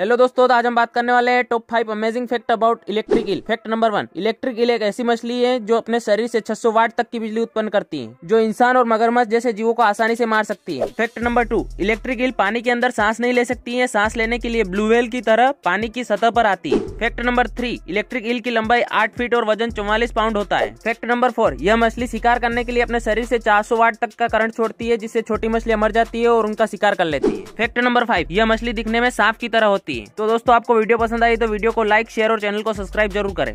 hello दोस्तों तो आज हम बात करने वाले हैं top five amazing fact about electric eel fact number one electric eel एक ऐसी मछली है जो अपने शरीर से 600 वाट तक की बिजली उत्पन्न करती है जो इंसान और मगरमच्छ जैसे जीवों को आसानी से मार सकती है fact number two electric eel पानी के अंदर सांस नहीं ले सकती है सांस लेने के लिए ब्लू वेल की तरह पानी की सतह पर आती है fact number three electric eel की लंबाई आठ फीट और वजन चौवालीस पाउंड होता है फैक्ट नंबर फोर यह मछली शिकार करने के लिए अपने शरीर से चार वाट तक का करंट छोड़ती है जिससे छोटी मछली मर जाती है और उनका शिकार कर लेती है फैक्ट नंबर फाइव यह मछली दिखने में सांप की तरह होती सकती है तो दोस्तों आपको वीडियो पसंद आई तो वीडियो को लाइक शेयर और चैनल को सब्सक्राइब जरूर करें